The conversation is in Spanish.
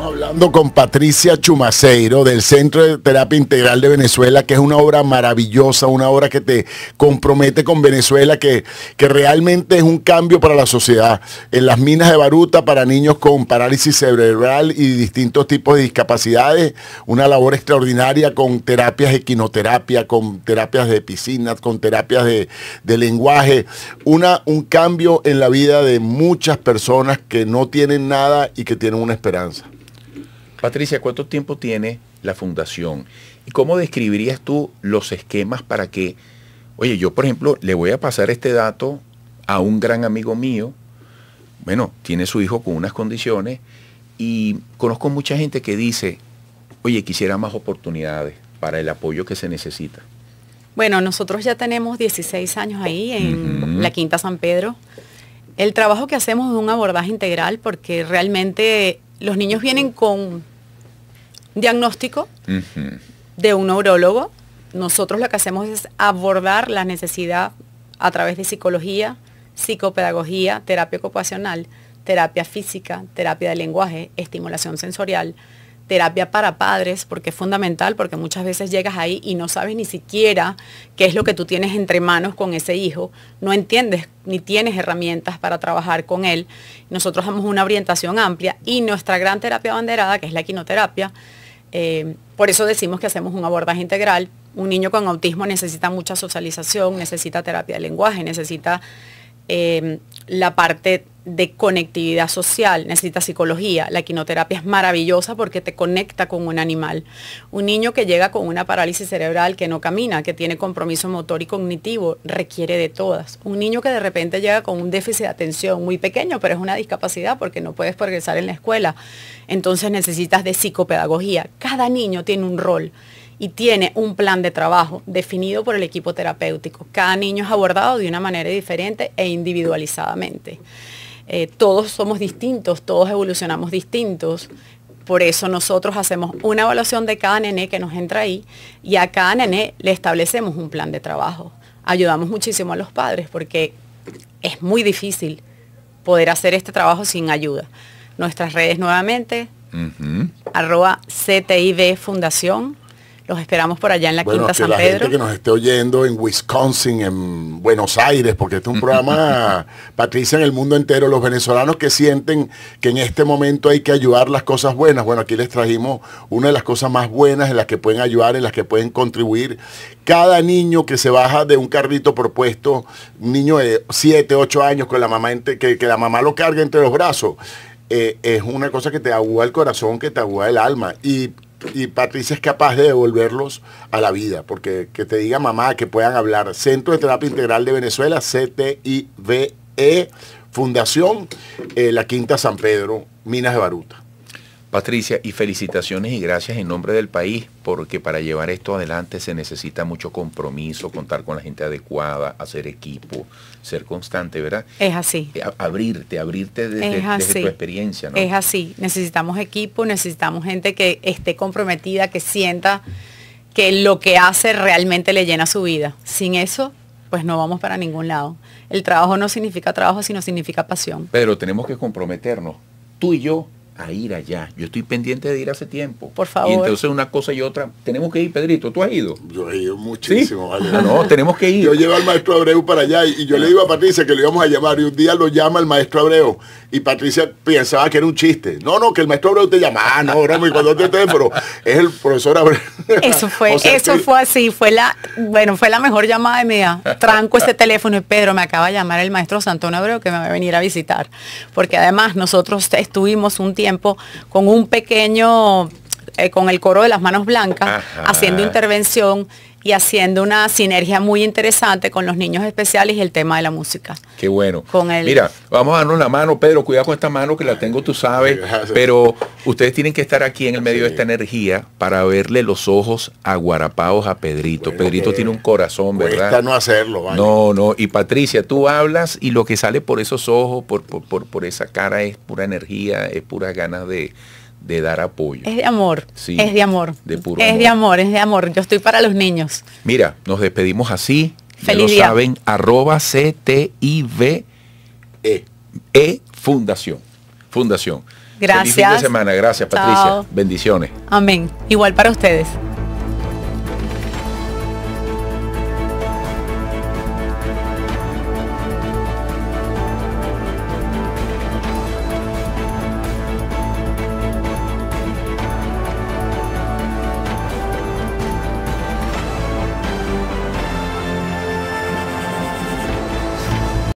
Estamos hablando con Patricia Chumaceiro del Centro de Terapia Integral de Venezuela, que es una obra maravillosa, una obra que te compromete con Venezuela, que, que realmente es un cambio para la sociedad. En las minas de Baruta, para niños con parálisis cerebral y distintos tipos de discapacidades, una labor extraordinaria con terapias de quinoterapia, con terapias de piscinas, con terapias de, de lenguaje. Una, un cambio en la vida de muchas personas que no tienen nada y que tienen una esperanza. Patricia, ¿cuánto tiempo tiene la fundación? ¿Y cómo describirías tú los esquemas para que, oye, yo por ejemplo le voy a pasar este dato a un gran amigo mío, bueno, tiene su hijo con unas condiciones y conozco mucha gente que dice, oye, quisiera más oportunidades para el apoyo que se necesita. Bueno, nosotros ya tenemos 16 años ahí en la Quinta San Pedro. El trabajo que hacemos es un abordaje integral porque realmente los niños vienen con diagnóstico de un neurólogo. Nosotros lo que hacemos es abordar la necesidad a través de psicología, psicopedagogía, terapia ocupacional, terapia física, terapia de lenguaje, estimulación sensorial, terapia para padres, porque es fundamental, porque muchas veces llegas ahí y no sabes ni siquiera qué es lo que tú tienes entre manos con ese hijo, no entiendes ni tienes herramientas para trabajar con él. Nosotros damos una orientación amplia y nuestra gran terapia abanderada, que es la quinoterapia, eh, por eso decimos que hacemos un abordaje integral. Un niño con autismo necesita mucha socialización, necesita terapia de lenguaje, necesita eh, la parte de conectividad social, necesita psicología. La quinoterapia es maravillosa porque te conecta con un animal. Un niño que llega con una parálisis cerebral, que no camina, que tiene compromiso motor y cognitivo, requiere de todas. Un niño que de repente llega con un déficit de atención muy pequeño, pero es una discapacidad porque no puedes progresar en la escuela. Entonces necesitas de psicopedagogía. Cada niño tiene un rol y tiene un plan de trabajo definido por el equipo terapéutico. Cada niño es abordado de una manera diferente e individualizadamente. Eh, todos somos distintos, todos evolucionamos distintos. Por eso nosotros hacemos una evaluación de cada nene que nos entra ahí y a cada nene le establecemos un plan de trabajo. Ayudamos muchísimo a los padres porque es muy difícil poder hacer este trabajo sin ayuda. Nuestras redes nuevamente, arroba CTIB Fundación, los esperamos por allá en la Quinta que San la Gente que nos esté oyendo en Wisconsin, en Buenos Aires, porque este es un programa, Patricia, en el mundo entero, los venezolanos que sienten que en este momento hay que ayudar las cosas buenas. Bueno, aquí les trajimos una de las cosas más buenas en las que pueden ayudar, en las que pueden contribuir. Cada niño que se baja de un carrito propuesto, un niño de 7, 8 años, con la mamá que, que la mamá lo cargue entre los brazos, eh, es una cosa que te agúa el corazón, que te agúa el alma. Y y Patricia es capaz de devolverlos a la vida, porque que te diga mamá, que puedan hablar. Centro de Terapia Integral de Venezuela, CTIVE, Fundación eh, La Quinta San Pedro, Minas de Baruta. Patricia, y felicitaciones y gracias en nombre del país, porque para llevar esto adelante se necesita mucho compromiso, contar con la gente adecuada, hacer equipo, ser constante, ¿verdad? Es así. Eh, abrirte, abrirte desde, tu experiencia, ¿no? Es así. Necesitamos equipo, necesitamos gente que esté comprometida, que sienta que lo que hace realmente le llena su vida. Sin eso, pues no vamos para ningún lado. El trabajo no significa trabajo, sino significa pasión. Pero tenemos que comprometernos, tú y yo, a ir allá. Yo estoy pendiente de ir hace tiempo. Por favor. Y entonces una cosa y otra. Tenemos que ir, Pedrito. ¿Tú has ido? Yo he ido muchísimo. Ah, no, tenemos que ir. Yo llevo al maestro Abreu para allá y, yo le digo a Patricia que lo íbamos a llamar y un día lo llama el maestro Abreu y Patricia pensaba que era un chiste. No, no, que el maestro Abreu te llama. Ah, no, ahora y cuando te pero es el profesor Abreu. Eso fue, eso fue así. Fue la, bueno, fue la mejor llamada de mi Tranco este teléfono y Pedro me acaba de llamar el maestro Santón Abreu que me va a venir a visitar. Porque además nosotros estuvimos un tiempo con un pequeño eh, con el coro de las manos blancas, haciendo intervención y haciendo una sinergia muy interesante con los niños especiales y el tema de la música. Qué bueno. Mira, vamos a darnos la mano, Pedro, cuidado con esta mano que la tengo, tú sabes, pero ustedes tienen que estar aquí en el medio de esta energía para verle los ojos aguarapados a Pedrito. Pedrito tiene un eh, corazón, ¿verdad? no hacerlo. Vaya. No, no. Y Patricia, tú hablas y lo que sale por esos ojos, por, por, por esa cara es pura energía, es pura ganas de de dar apoyo. Es de amor. Sí, es de amor. De es de amor, es de amor. Yo estoy para los niños. Mira, nos despedimos así. Feliz lo saben, arroba CTIVE -E, Fundación. Fundación. Gracias. Feliz fin de semana. Gracias, Patricia. Bendiciones. Amén. Igual para ustedes.